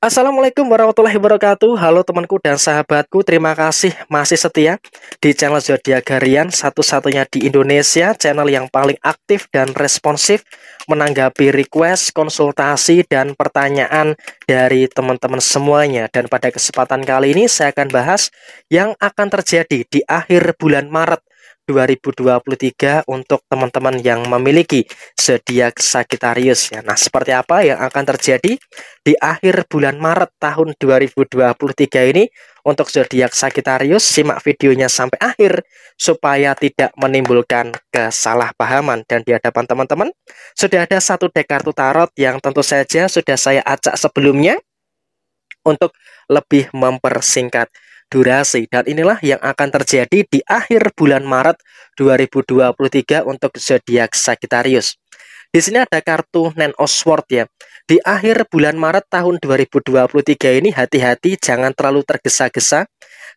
Assalamualaikum warahmatullahi wabarakatuh Halo temanku dan sahabatku Terima kasih masih setia Di channel Zodiac Harian Satu-satunya di Indonesia Channel yang paling aktif dan responsif Menanggapi request, konsultasi, dan pertanyaan Dari teman-teman semuanya Dan pada kesempatan kali ini Saya akan bahas Yang akan terjadi di akhir bulan Maret 2023 untuk teman-teman yang memiliki zodiak Sagittarius ya. Nah, seperti apa yang akan terjadi di akhir bulan Maret tahun 2023 ini untuk zodiak Sagittarius? Simak videonya sampai akhir supaya tidak menimbulkan kesalahpahaman dan di hadapan teman-teman sudah ada satu dek kartu tarot yang tentu saja sudah saya acak sebelumnya untuk lebih mempersingkat durasi. Dan inilah yang akan terjadi di akhir bulan Maret 2023 untuk zodiak Sagittarius. Di sini ada kartu of Swords ya. Di akhir bulan Maret tahun 2023 ini hati-hati jangan terlalu tergesa-gesa,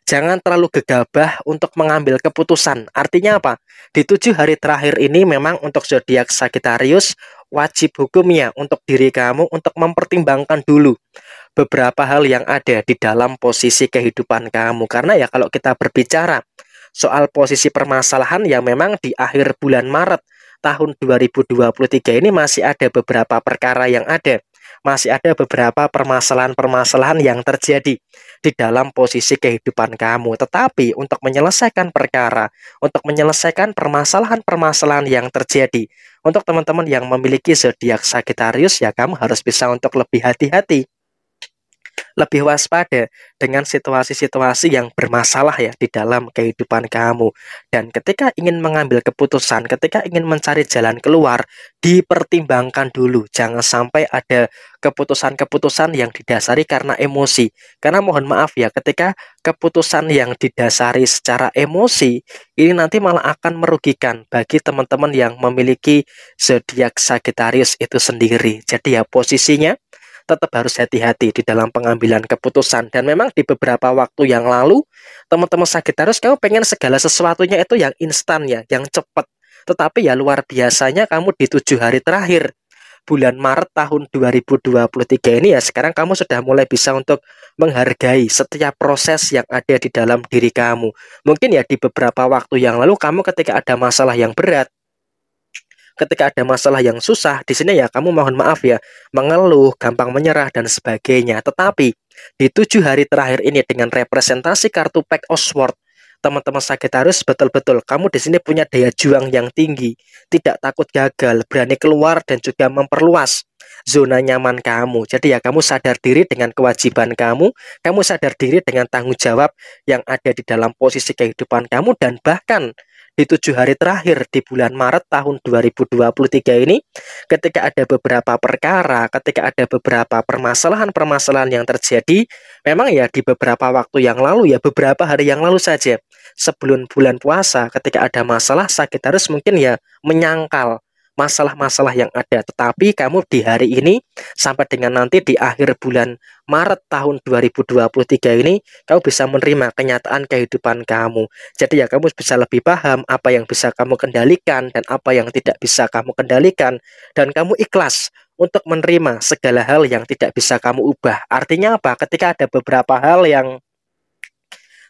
jangan terlalu gegabah untuk mengambil keputusan. Artinya apa? Di tujuh hari terakhir ini memang untuk zodiak Sagittarius wajib hukumnya untuk diri kamu untuk mempertimbangkan dulu beberapa hal yang ada di dalam posisi kehidupan kamu. Karena ya kalau kita berbicara soal posisi permasalahan yang memang di akhir bulan Maret tahun 2023 ini masih ada beberapa perkara yang ada masih ada beberapa permasalahan-permasalahan yang terjadi di dalam posisi kehidupan kamu. Tetapi untuk menyelesaikan perkara, untuk menyelesaikan permasalahan-permasalahan yang terjadi, untuk teman-teman yang memiliki zodiak Sagittarius ya kamu harus bisa untuk lebih hati-hati lebih waspada dengan situasi-situasi yang bermasalah ya di dalam kehidupan kamu. Dan ketika ingin mengambil keputusan, ketika ingin mencari jalan keluar, dipertimbangkan dulu. Jangan sampai ada keputusan-keputusan yang didasari karena emosi. Karena mohon maaf ya, ketika keputusan yang didasari secara emosi, ini nanti malah akan merugikan bagi teman-teman yang memiliki zodiak Sagittarius itu sendiri. Jadi ya posisinya tetap harus hati-hati di dalam pengambilan keputusan. Dan memang di beberapa waktu yang lalu, teman-teman harus kamu pengen segala sesuatunya itu yang instan ya, yang cepat. Tetapi ya luar biasanya kamu di tujuh hari terakhir bulan Maret tahun 2023 ini ya sekarang kamu sudah mulai bisa untuk menghargai setiap proses yang ada di dalam diri kamu. Mungkin ya di beberapa waktu yang lalu kamu ketika ada masalah yang berat, ketika ada masalah yang susah, di sini ya kamu mohon maaf ya, mengeluh, gampang menyerah, dan sebagainya. Tetapi, di tujuh hari terakhir ini dengan representasi kartu pack Oswald, teman-teman Sagittarius betul-betul kamu di sini punya daya juang yang tinggi, tidak takut gagal, berani keluar dan juga memperluas zona nyaman kamu. Jadi ya kamu sadar diri dengan kewajiban kamu, kamu sadar diri dengan tanggung jawab yang ada di dalam posisi kehidupan kamu dan bahkan di tujuh hari terakhir di bulan Maret tahun 2023 ini ketika ada beberapa perkara, ketika ada beberapa permasalahan-permasalahan yang terjadi, memang ya di beberapa waktu yang lalu ya beberapa hari yang lalu saja sebelum bulan puasa ketika ada masalah sakit harus mungkin ya menyangkal masalah-masalah yang ada. Tetapi kamu di hari ini sampai dengan nanti di akhir bulan Maret tahun 2023 ini kamu bisa menerima kenyataan kehidupan kamu. Jadi ya kamu bisa lebih paham apa yang bisa kamu kendalikan dan apa yang tidak bisa kamu kendalikan dan kamu ikhlas untuk menerima segala hal yang tidak bisa kamu ubah. Artinya apa? Ketika ada beberapa hal yang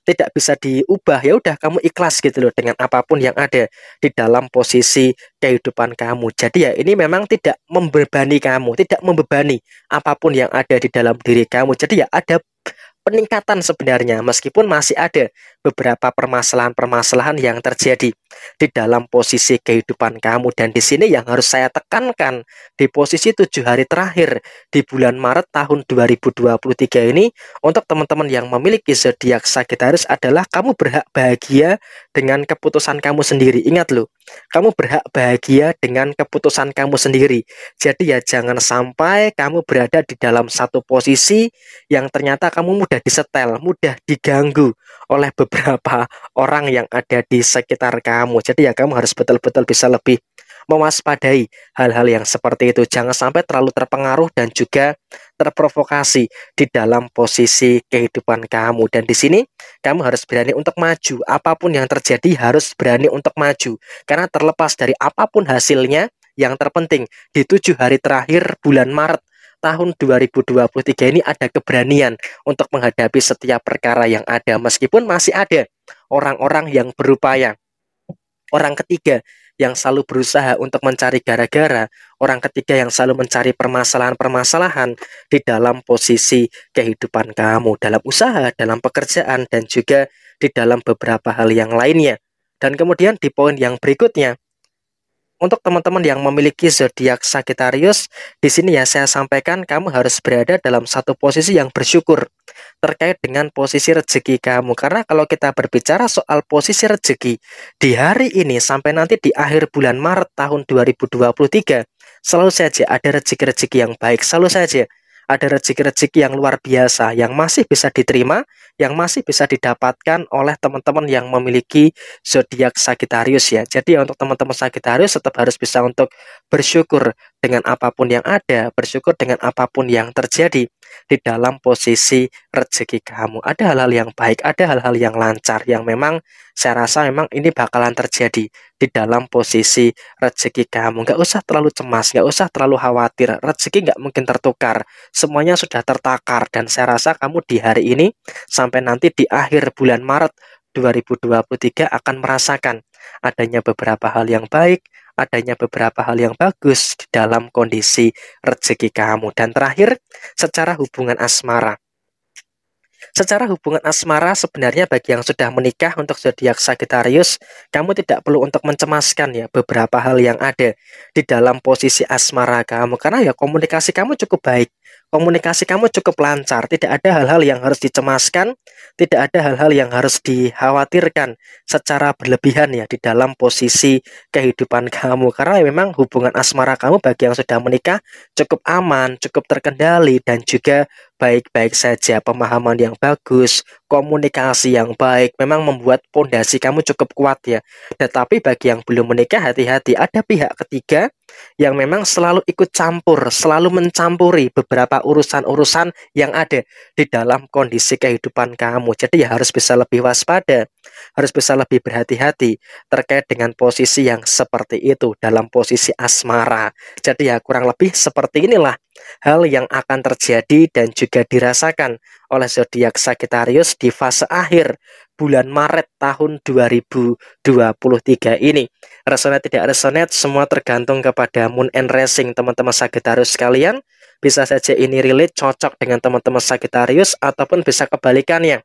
tidak bisa diubah ya udah kamu ikhlas gitu loh dengan apapun yang ada di dalam posisi kehidupan kamu jadi ya ini memang tidak membebani kamu tidak membebani apapun yang ada di dalam diri kamu jadi ya ada peningkatan sebenarnya meskipun masih ada beberapa permasalahan-permasalahan yang terjadi di dalam posisi kehidupan kamu dan di sini yang harus saya tekankan di posisi tujuh hari terakhir di bulan Maret tahun 2023 ini untuk teman-teman yang memiliki zodiak Sagittarius adalah kamu berhak bahagia dengan keputusan kamu sendiri ingat loh kamu berhak bahagia dengan keputusan kamu sendiri jadi ya jangan sampai kamu berada di dalam satu posisi yang ternyata kamu mudah mudah disetel, mudah diganggu oleh beberapa orang yang ada di sekitar kamu. Jadi ya kamu harus betul-betul bisa lebih mewaspadai hal-hal yang seperti itu. Jangan sampai terlalu terpengaruh dan juga terprovokasi di dalam posisi kehidupan kamu. Dan di sini kamu harus berani untuk maju. Apapun yang terjadi harus berani untuk maju. Karena terlepas dari apapun hasilnya, yang terpenting di tujuh hari terakhir bulan Maret tahun 2023 ini ada keberanian untuk menghadapi setiap perkara yang ada meskipun masih ada orang-orang yang berupaya orang ketiga yang selalu berusaha untuk mencari gara-gara, orang ketiga yang selalu mencari permasalahan-permasalahan di dalam posisi kehidupan kamu, dalam usaha, dalam pekerjaan, dan juga di dalam beberapa hal yang lainnya. Dan kemudian di poin yang berikutnya, untuk teman-teman yang memiliki zodiak Sagittarius, di sini ya saya sampaikan kamu harus berada dalam satu posisi yang bersyukur terkait dengan posisi rezeki kamu. Karena kalau kita berbicara soal posisi rezeki di hari ini sampai nanti di akhir bulan Maret tahun 2023, selalu saja ada rezeki-rezeki yang baik, selalu saja ada rezeki-rezeki yang luar biasa yang masih bisa diterima, yang masih bisa didapatkan oleh teman-teman yang memiliki zodiak Sagittarius ya. Jadi untuk teman-teman Sagittarius tetap harus bisa untuk bersyukur dengan apapun yang ada, bersyukur dengan apapun yang terjadi di dalam posisi rezeki kamu. Ada hal-hal yang baik, ada hal-hal yang lancar yang memang saya rasa memang ini bakalan terjadi di dalam posisi rezeki kamu. Nggak usah terlalu cemas, nggak usah terlalu khawatir. Rezeki nggak mungkin tertukar. Semuanya sudah tertakar dan saya rasa kamu di hari ini sampai nanti di akhir bulan Maret 2023 akan merasakan adanya beberapa hal yang baik, adanya beberapa hal yang bagus di dalam kondisi rezeki kamu. Dan terakhir, secara hubungan asmara. Secara hubungan asmara sebenarnya bagi yang sudah menikah untuk zodiak Sagittarius, kamu tidak perlu untuk mencemaskan ya beberapa hal yang ada di dalam posisi asmara kamu karena ya komunikasi kamu cukup baik. Komunikasi kamu cukup lancar, tidak ada hal-hal yang harus dicemaskan, tidak ada hal-hal yang harus dikhawatirkan secara berlebihan ya di dalam posisi kehidupan kamu karena ya memang hubungan asmara kamu bagi yang sudah menikah cukup aman, cukup terkendali dan juga baik-baik saja, pemahaman yang bagus, komunikasi yang baik memang membuat pondasi kamu cukup kuat ya. Tetapi bagi yang belum menikah hati-hati ada pihak ketiga yang memang selalu ikut campur, selalu mencampuri beberapa urusan-urusan yang ada di dalam kondisi kehidupan kamu. Jadi ya harus bisa lebih waspada, harus bisa lebih berhati-hati terkait dengan posisi yang seperti itu dalam posisi asmara. Jadi ya kurang lebih seperti inilah hal yang akan terjadi dan juga dirasakan oleh zodiak Sagittarius di fase akhir bulan Maret tahun 2023 ini. Resonet tidak resonet semua tergantung kepada moon and Rising teman-teman Sagittarius sekalian. Bisa saja ini relate cocok dengan teman-teman Sagittarius ataupun bisa kebalikannya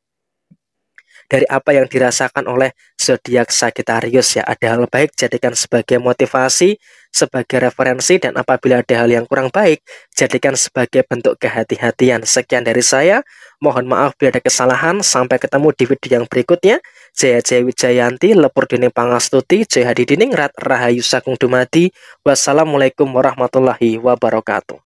dari apa yang dirasakan oleh zodiak Sagittarius ya. Ada hal baik jadikan sebagai motivasi sebagai referensi dan apabila ada hal yang kurang baik, jadikan sebagai bentuk kehati-hatian. Sekian dari saya, mohon maaf bila ada kesalahan, sampai ketemu di video yang berikutnya. Jaya Jaya Wijayanti, Lepur Dini Pangastuti, Jaya Hadi Diningrat, Rahayu Sakung Dumadi, Wassalamualaikum warahmatullahi wabarakatuh.